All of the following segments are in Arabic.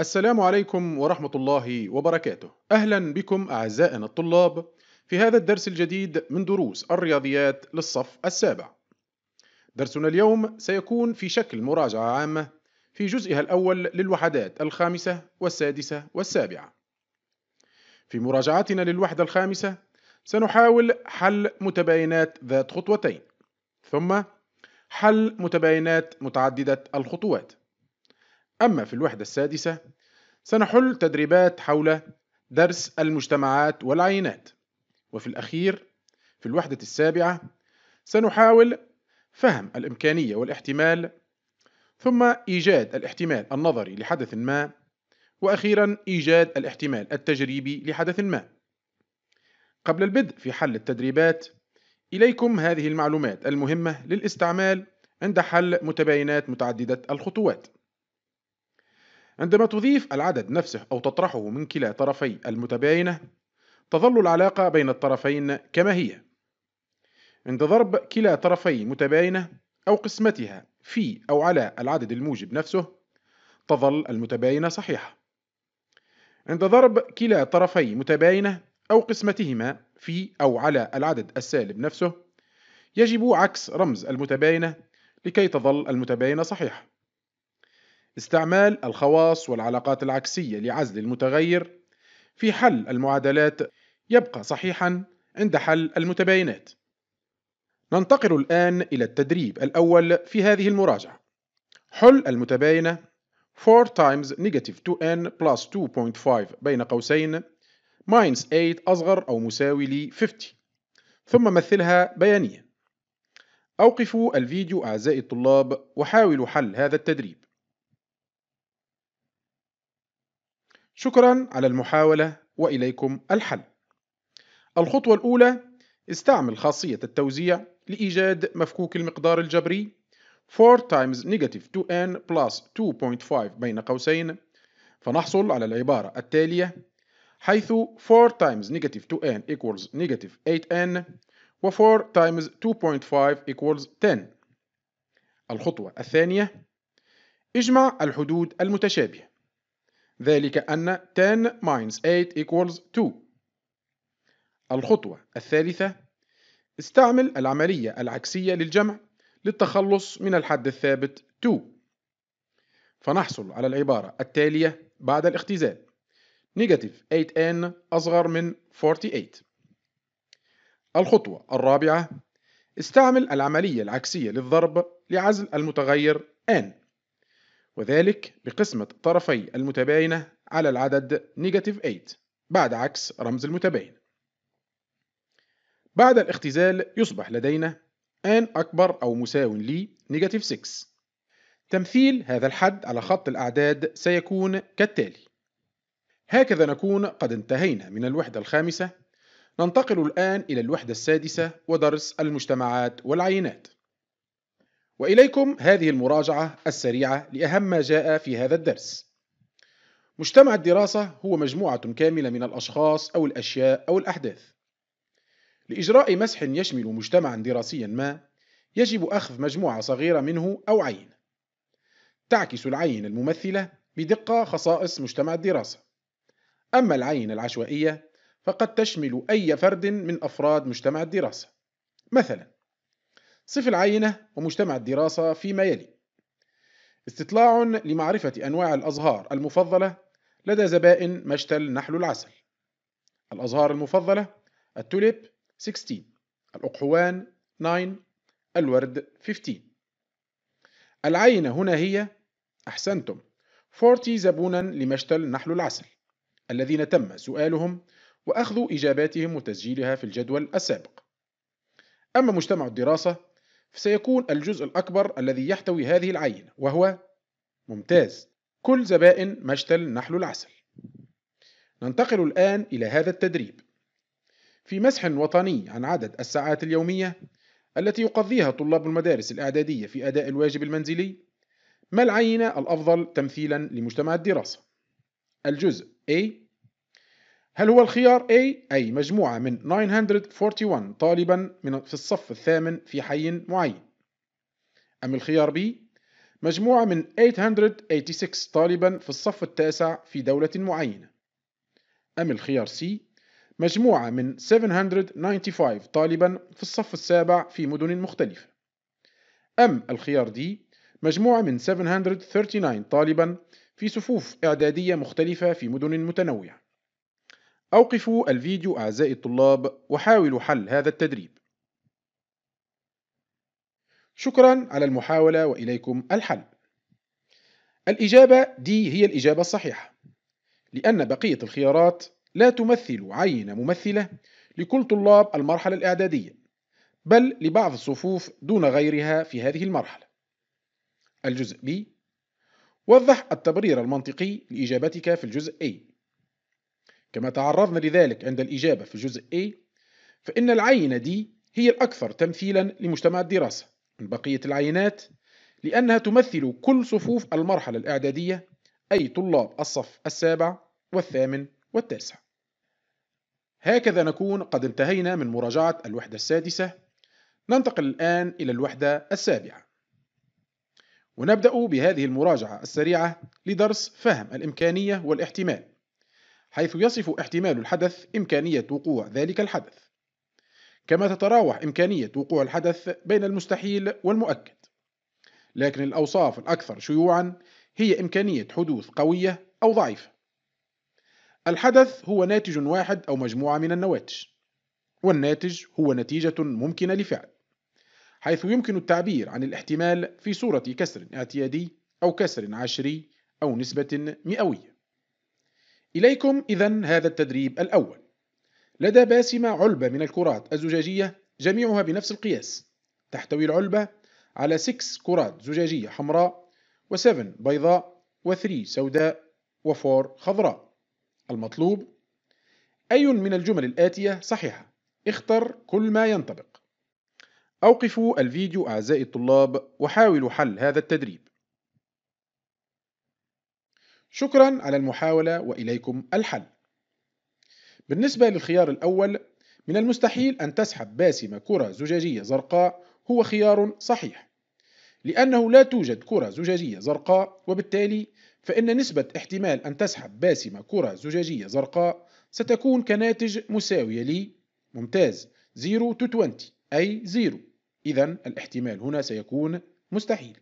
السلام عليكم ورحمة الله وبركاته أهلا بكم أعزائنا الطلاب في هذا الدرس الجديد من دروس الرياضيات للصف السابع درسنا اليوم سيكون في شكل مراجعة عامة في جزئها الأول للوحدات الخامسة والسادسة والسابعة في مراجعتنا للوحدة الخامسة سنحاول حل متباينات ذات خطوتين ثم حل متباينات متعددة الخطوات أما في الوحدة السادسة سنحل تدريبات حول درس المجتمعات والعينات وفي الأخير في الوحدة السابعة سنحاول فهم الإمكانية والاحتمال ثم إيجاد الاحتمال النظري لحدث ما وأخيرا إيجاد الاحتمال التجريبي لحدث ما قبل البدء في حل التدريبات إليكم هذه المعلومات المهمة للاستعمال عند حل متباينات متعددة الخطوات عندما تضيف العدد نفسه أو تطرحه من كلا طرفي المتباينة تظل العلاقة بين الطرفين كما هي عند ضرب كلا طرفي متباينة أو قسمتها في أو على العدد الموجب نفسه تظل المتباينة صحيحة عند ضرب كلا طرفي متباينة أو قسمتهما في أو على العدد السالب نفسه يجب عكس رمز المتباينة لكي تظل المتباينة صحيحة استعمال الخواص والعلاقات العكسية لعزل المتغير في حل المعادلات يبقى صحيحا عند حل المتباينات. ننتقل الآن إلى التدريب الأول في هذه المراجعة. حل المتباينة 4 times negative 2n plus 2.5 بين قوسين minus 8 أصغر أو مساوي ل 50 ثم مثلها بيانيا. أوقفوا الفيديو أعزائي الطلاب وحاولوا حل هذا التدريب. شكرا على المحاولة وإليكم الحل الخطوة الأولى استعمل خاصية التوزيع لإيجاد مفكوك المقدار الجبري 4 times negative 2n plus 2.5 بين قوسين فنحصل على العبارة التالية حيث 4 times negative 2n equals negative 8n و 4 times 2.5 equals 10 الخطوة الثانية اجمع الحدود المتشابهة ذلك أن 10 minus 8 equals 2 الخطوة الثالثة استعمل العملية العكسية للجمع للتخلص من الحد الثابت 2 فنحصل على العبارة التالية بعد الاختزال negative 8n أصغر من 48 الخطوة الرابعة استعمل العملية العكسية للضرب لعزل المتغير n وذلك بقسمة طرفي المتباينة على العدد نيجاتيف 8 بعد عكس رمز المتباين بعد الاختزال يصبح لدينا n أكبر أو مساو ل نيجاتيف 6 تمثيل هذا الحد على خط الأعداد سيكون كالتالي هكذا نكون قد انتهينا من الوحدة الخامسة ننتقل الآن إلى الوحدة السادسة ودرس المجتمعات والعينات واليكم هذه المراجعه السريعه لاهم ما جاء في هذا الدرس. مجتمع الدراسه هو مجموعه كامله من الاشخاص او الاشياء او الاحداث. لاجراء مسح يشمل مجتمعا دراسيا ما، يجب اخذ مجموعه صغيره منه او عين. تعكس العين الممثله بدقه خصائص مجتمع الدراسه. اما العين العشوائيه فقد تشمل اي فرد من افراد مجتمع الدراسه. مثلا صف العينة ومجتمع الدراسة فيما يلي استطلاع لمعرفة أنواع الأزهار المفضلة لدى زبائن مشتل نحل العسل الأزهار المفضلة التوليب 16 الأقحوان 9 الورد 15 العينة هنا هي أحسنتم 40 زبونا لمشتل نحل العسل الذين تم سؤالهم وأخذ إجاباتهم وتسجيلها في الجدول السابق أما مجتمع الدراسة سيكون الجزء الأكبر الذي يحتوي هذه العينة وهو ممتاز كل زبائن مشتل نحل العسل ننتقل الآن إلى هذا التدريب في مسح وطني عن عدد الساعات اليومية التي يقضيها طلاب المدارس الإعدادية في أداء الواجب المنزلي ما العينة الأفضل تمثيلا لمجتمع الدراسة؟ الجزء A هل هو الخيار A أي مجموعة من 941 طالبا من في الصف الثامن في حي معين أم الخيار B مجموعة من 886 طالبا في الصف التاسع في دولة معينة أم الخيار C مجموعة من 795 طالبا في الصف السابع في مدن مختلفة أم الخيار D مجموعة من 739 طالبا في صفوف إعدادية مختلفة في مدن متنوعة أوقفوا الفيديو أعزائي الطلاب وحاولوا حل هذا التدريب شكرا على المحاولة وإليكم الحل الإجابة دي هي الإجابة الصحيحة لأن بقية الخيارات لا تمثل عينة ممثلة لكل طلاب المرحلة الإعدادية بل لبعض الصفوف دون غيرها في هذه المرحلة الجزء B وضح التبرير المنطقي لإجابتك في الجزء A كما تعرضنا لذلك عند الإجابة في جزء A فإن العينة دي هي الأكثر تمثيلا لمجتمع الدراسة من بقية العينات لأنها تمثل كل صفوف المرحلة الإعدادية أي طلاب الصف السابع والثامن والتاسع هكذا نكون قد انتهينا من مراجعة الوحدة السادسة ننتقل الآن إلى الوحدة السابعة ونبدأ بهذه المراجعة السريعة لدرس فهم الإمكانية والاحتمال حيث يصف احتمال الحدث إمكانية وقوع ذلك الحدث كما تتراوح إمكانية وقوع الحدث بين المستحيل والمؤكد لكن الأوصاف الأكثر شيوعا هي إمكانية حدوث قوية أو ضعيفة الحدث هو ناتج واحد أو مجموعة من النواتج والناتج هو نتيجة ممكنة لفعل حيث يمكن التعبير عن الاحتمال في صورة كسر اعتيادي أو كسر عشري أو نسبة مئوية إليكم إذا هذا التدريب الأول لدى باسمة علبة من الكرات الزجاجية جميعها بنفس القياس تحتوي العلبة على 6 كرات زجاجية حمراء و7 بيضاء و3 سوداء و4 خضراء المطلوب أي من الجمل الآتية صحيحة اختر كل ما ينطبق أوقفوا الفيديو أعزائي الطلاب وحاولوا حل هذا التدريب شكرا على المحاولة وإليكم الحل بالنسبة للخيار الأول من المستحيل أن تسحب باسمة كرة زجاجية زرقاء هو خيار صحيح لأنه لا توجد كرة زجاجية زرقاء وبالتالي فإن نسبة احتمال أن تسحب باسمة كرة زجاجية زرقاء ستكون كناتج مساوية لي ممتاز 0 to 20 أي 0 إذا الاحتمال هنا سيكون مستحيل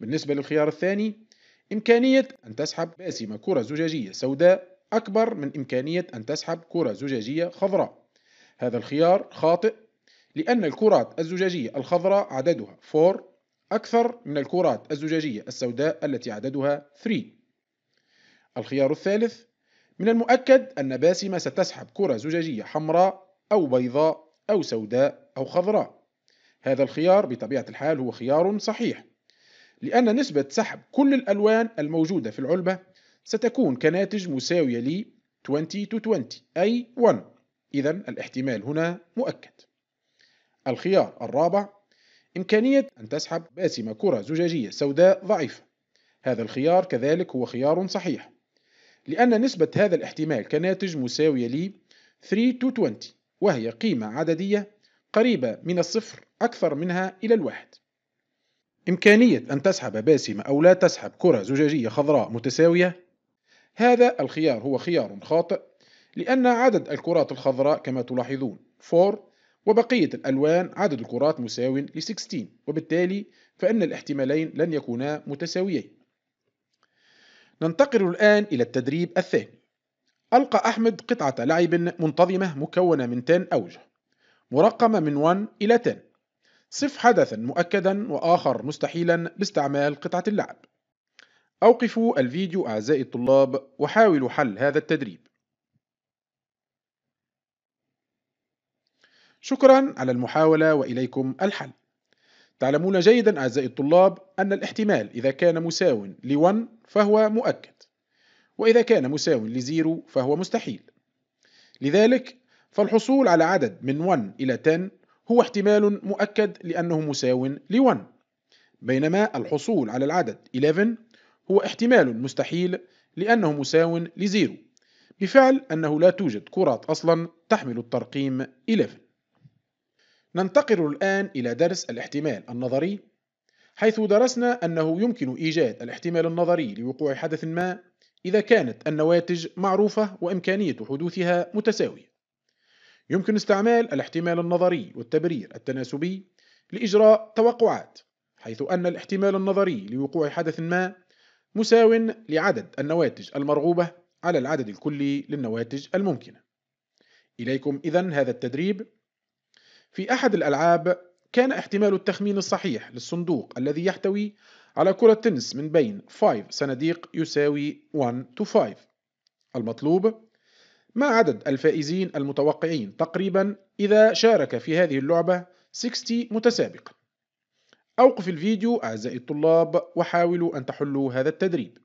بالنسبة للخيار الثاني إمكانية أن تسحب باسمة كرة زجاجية سوداء أكبر من إمكانية أن تسحب كرة زجاجية خضراء هذا الخيار خاطئ لأن الكرات الزجاجية الخضراء عددها 4 أكثر من الكرات الزجاجية السوداء التي عددها 3 الخيار الثالث من المؤكد أن باسمة ستسحب كرة زجاجية حمراء أو بيضاء أو سوداء أو خضراء هذا الخيار بطبيعة الحال هو خيار صحيح لأن نسبة سحب كل الألوان الموجودة في العلبة ستكون كناتج مساوية لـ 20 to 20 أي 1 إذا الاحتمال هنا مؤكد الخيار الرابع إمكانية أن تسحب باسمة كرة زجاجية سوداء ضعيفة هذا الخيار كذلك هو خيار صحيح لأن نسبة هذا الاحتمال كناتج مساوية لـ 3 to 20 وهي قيمة عددية قريبة من الصفر أكثر منها إلى الواحد إمكانية أن تسحب باسمة أو لا تسحب كرة زجاجية خضراء متساوية هذا الخيار هو خيار خاطئ لأن عدد الكرات الخضراء كما تلاحظون 4 وبقية الألوان عدد الكرات مساو ل 16 وبالتالي فإن الاحتمالين لن يكونا متساويين ننتقل الآن إلى التدريب الثاني ألقى أحمد قطعة لعب منتظمة مكونة من 10 أوجه مرقمة من 1 إلى 10 صف حدثا مؤكدا وآخر مستحيلا باستعمال قطعة اللعب أوقفوا الفيديو أعزائي الطلاب وحاولوا حل هذا التدريب شكرا على المحاولة وإليكم الحل تعلمون جيدا أعزائي الطلاب أن الاحتمال إذا كان مساو ل1 فهو مؤكد وإذا كان مساو ل0 فهو مستحيل لذلك فالحصول على عدد من 1 إلى 10 هو احتمال مؤكد لأنه مساو ل 1 بينما الحصول على العدد 11 هو احتمال مستحيل لأنه مساو ل0 بفعل أنه لا توجد كرات أصلا تحمل الترقيم 11 ننتقل الآن إلى درس الاحتمال النظري حيث درسنا أنه يمكن إيجاد الاحتمال النظري لوقوع حدث ما إذا كانت النواتج معروفة وإمكانية حدوثها متساوية يمكن استعمال الاحتمال النظري والتبرير التناسبي لإجراء توقعات حيث أن الاحتمال النظري لوقوع حدث ما مساو لعدد النواتج المرغوبة على العدد الكلي للنواتج الممكنة إليكم إذن هذا التدريب في أحد الألعاب كان احتمال التخمين الصحيح للصندوق الذي يحتوي على كرة تنس من بين 5 صناديق يساوي 1 to 5 المطلوب ما عدد الفائزين المتوقعين تقريبا إذا شارك في هذه اللعبة 60 متسابقا أوقف الفيديو أعزائي الطلاب وحاولوا أن تحلوا هذا التدريب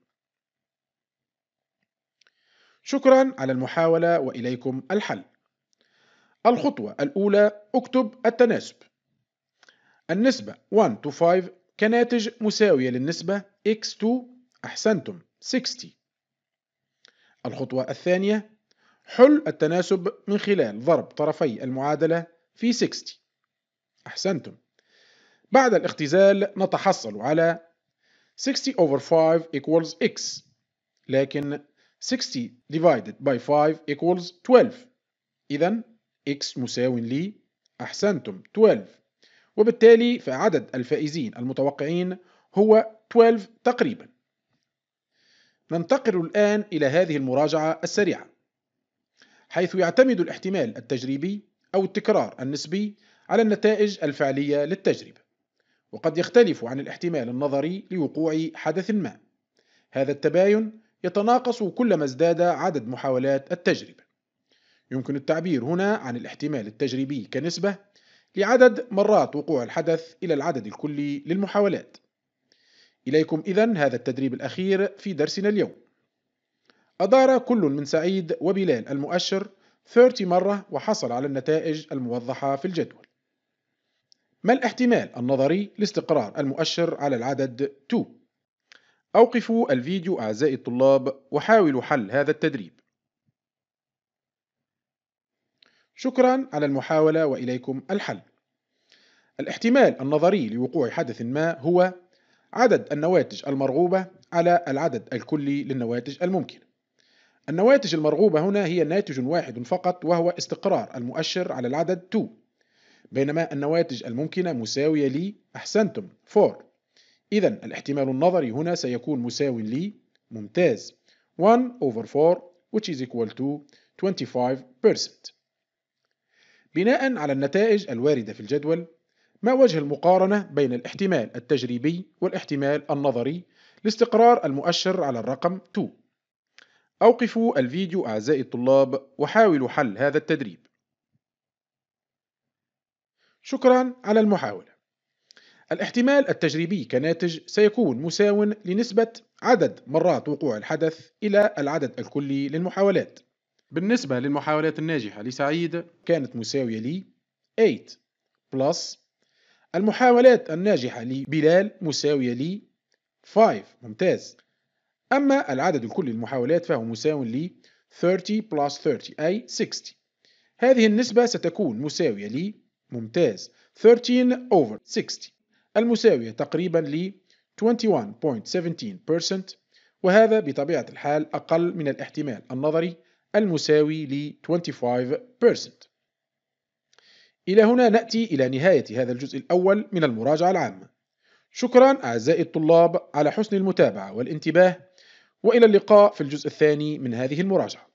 شكرا على المحاولة وإليكم الحل الخطوة الأولى اكتب التناسب النسبة 1 to 5 كناتج مساوية للنسبة x2 أحسنتم 60 الخطوة الثانية حل التناسب من خلال ضرب طرفي المعادلة في 60 أحسنتم بعد الاختزال نتحصل على 60 over 5 equals x لكن 60 divided by 5 equals 12 إذا x مساو لي أحسنتم 12 وبالتالي فعدد الفائزين المتوقعين هو 12 تقريبا ننتقل الآن إلى هذه المراجعة السريعة حيث يعتمد الاحتمال التجريبي أو التكرار النسبي على النتائج الفعلية للتجربة وقد يختلف عن الاحتمال النظري لوقوع حدث ما هذا التباين يتناقص كلما ازداد عدد محاولات التجربة يمكن التعبير هنا عن الاحتمال التجريبي كنسبة لعدد مرات وقوع الحدث إلى العدد الكلي للمحاولات إليكم إذن هذا التدريب الأخير في درسنا اليوم أدار كل من سعيد وبلال المؤشر 30 مرة وحصل على النتائج الموضحة في الجدول ما الاحتمال النظري لاستقرار المؤشر على العدد 2 أوقفوا الفيديو أعزائي الطلاب وحاولوا حل هذا التدريب شكرا على المحاولة وإليكم الحل الاحتمال النظري لوقوع حدث ما هو عدد النواتج المرغوبة على العدد الكلي للنواتج الممكنة النواتج المرغوبة هنا هي ناتج واحد فقط وهو استقرار المؤشر على العدد 2 بينما النواتج الممكنة مساوية لي أحسنتم 4 إذا الاحتمال النظري هنا سيكون مساوي لي ممتاز 1 over 4 which is equal to 25% بناء على النتائج الواردة في الجدول ما وجه المقارنة بين الاحتمال التجريبي والاحتمال النظري لاستقرار المؤشر على الرقم 2 أوقفوا الفيديو أعزائي الطلاب وحاولوا حل هذا التدريب شكرا على المحاولة الاحتمال التجريبي كناتج سيكون مساو لنسبة عدد مرات وقوع الحدث إلى العدد الكلي للمحاولات بالنسبة للمحاولات الناجحة لسعيد كانت مساوية لي 8 بلس المحاولات الناجحة لبلال مساوية لي 5 ممتاز أما العدد الكلي للمحاولات فهو مساو ل 30 plus 30 أي 60 هذه النسبة ستكون مساوية ل ممتاز 13 over 60 المساوية تقريبا ل 21.17% وهذا بطبيعة الحال أقل من الاحتمال النظري المساوي ل 25% إلى هنا نأتي إلى نهاية هذا الجزء الأول من المراجعة العامة شكرا أعزائي الطلاب على حسن المتابعة والانتباه والى اللقاء في الجزء الثاني من هذه المراجعه